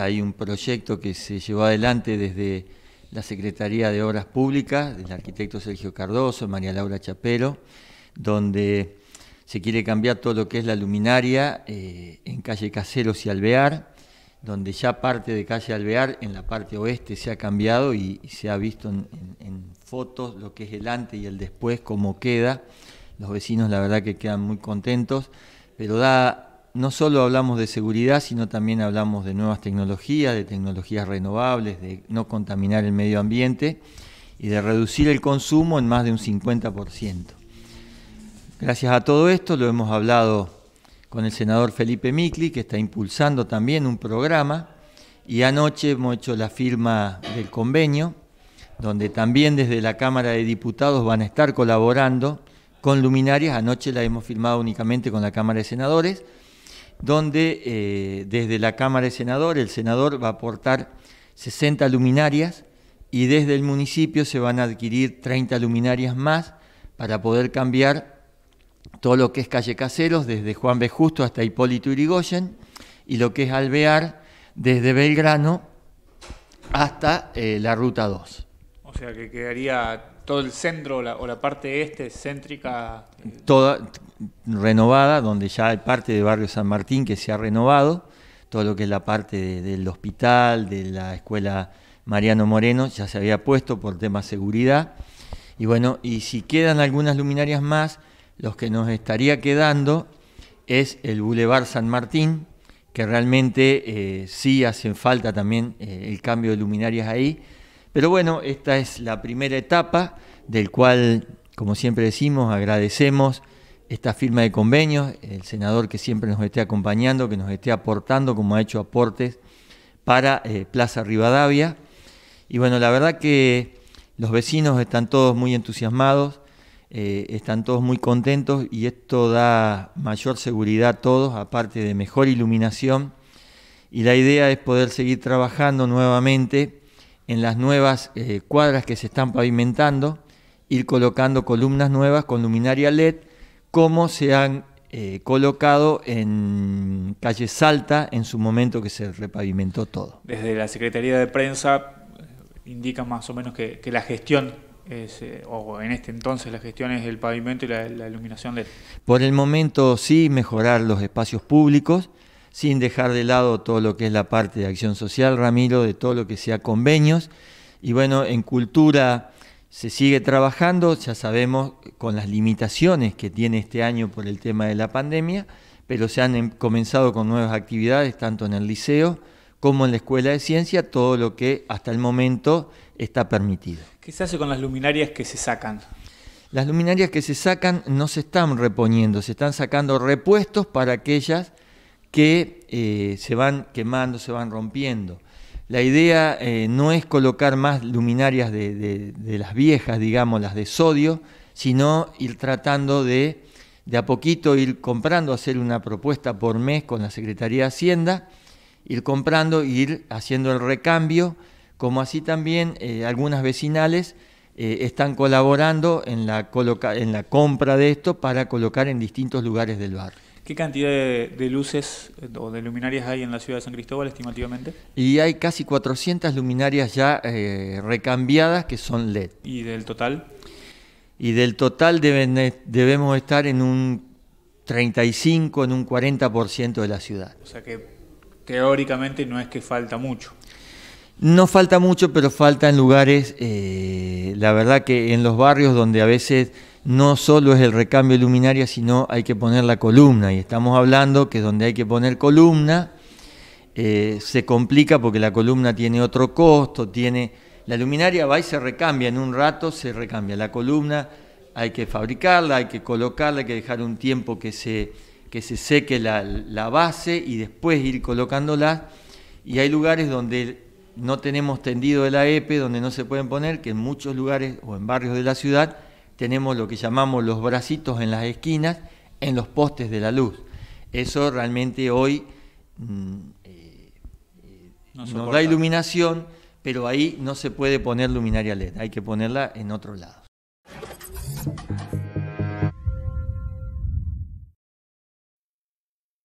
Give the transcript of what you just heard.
Hay un proyecto que se llevó adelante desde la Secretaría de Obras Públicas, del arquitecto Sergio Cardoso, María Laura Chapero, donde se quiere cambiar todo lo que es la luminaria eh, en calle Caseros y Alvear, donde ya parte de calle Alvear en la parte oeste se ha cambiado y, se ha visto en, en fotos lo que es el antes y el después, cómo queda. Los vecinos la verdad que quedan muy contentos, pero da no solo hablamos de seguridad, sino también hablamos de nuevas tecnologías, de tecnologías renovables, de no contaminar el medio ambiente y de reducir el consumo en más de un 50%. Gracias a todo esto lo hemos hablado con el senador Felipe Micli, que está impulsando también un programa, y anoche hemos hecho la firma del convenio, donde también desde la Cámara de Diputados van a estar colaborando con luminarias. Anoche la hemos firmado únicamente con la Cámara de Senadores donde eh, desde la Cámara de Senadores el senador va a aportar 60 luminarias y desde el municipio se van a adquirir 30 luminarias más para poder cambiar todo lo que es calle Caseros, desde Juan B. Justo hasta Hipólito Irigoyen, y lo que es Alvear, desde Belgrano hasta eh, la Ruta 2. O sea que quedaría todo el centro o la, parte este céntrica. Eh, Toda, renovada, donde ya hay parte de Barrio San Martín que se ha renovado, todo lo que es la parte del hospital, de la escuela Mariano Moreno, ya se había puesto por tema seguridad. Y bueno, y si quedan algunas luminarias más, los que nos estaría quedando es el Boulevard San Martín, que realmente eh, sí hacen falta también eh, el cambio de luminarias ahí. Pero bueno, esta es la primera etapa del cual, como siempre decimos, agradecemos esta firma de convenios, el senador que siempre nos esté acompañando, que nos esté aportando, como ha hecho aportes para eh, Plaza Rivadavia. Y bueno, la verdad que los vecinos están todos muy entusiasmados, eh, están todos muy contentos y esto da mayor seguridad a todos, aparte de mejor iluminación. Y la idea es poder seguir trabajando nuevamente en las nuevas eh, cuadras que se están pavimentando, ir colocando columnas nuevas con luminaria LED cómo se han eh, colocado en calle Salta en su momento que se repavimentó todo. Desde la Secretaría de Prensa eh, indica más o menos que, la gestión eh, o en este entonces la gestión es el pavimento y la, iluminación de. Por el momento sí, mejorar los espacios públicos, sin dejar de lado todo lo que es la parte de acción social, Ramiro, de todo lo que sea convenios. Y bueno, en cultura se sigue trabajando, ya sabemos, con las limitaciones que tiene este año por el tema de la pandemia, pero se han em, comenzado con nuevas actividades, tanto en el liceo como en la escuela de ciencia, todo lo que hasta el momento está permitido. ¿Qué se hace con las luminarias que se sacan? Las luminarias que se sacan no se están reponiendo, se están sacando repuestos para aquellas que eh, se van quemando, se van rompiendo. La idea eh, no es colocar más luminarias de, las viejas, digamos, las de sodio, sino ir tratando de, de a poquito ir comprando, hacer una propuesta por mes con la Secretaría de Hacienda, ir comprando, ir haciendo el recambio, como así también eh, algunas vecinales eh, están colaborando en la compra de esto para colocar en distintos lugares del barrio. ¿Qué cantidad de, luces eh, o de luminarias hay en la ciudad de San Cristóbal estimativamente? Y hay casi 400 luminarias ya eh, recambiadas que son LED. ¿Y del total? Y del total eh, debemos estar en un 35, en un 40% de la ciudad. O sea que teóricamente no es que falta mucho. No falta mucho, pero falta en lugares, la verdad que en los barrios donde a veces no solo es el recambio de luminaria, sino hay que poner la columna. Y estamos hablando que donde hay que poner columna eh, se complica porque la columna tiene otro costo, tiene la luminaria va y se recambia en un rato, se recambia la columna, hay que fabricarla, hay que colocarla, hay que dejar un tiempo que se, que se seque la, la base y después ir colocándola. Y hay lugares donde no tenemos tendido de la EPE, donde no se pueden poner, que en muchos lugares o en barrios de la ciudad tenemos lo que llamamos los bracitos en las esquinas, en los postes de la luz. Eso realmente hoy mm, eh, eh, nos da iluminación, pero ahí no se puede poner luminaria LED, hay que ponerla en otro lado.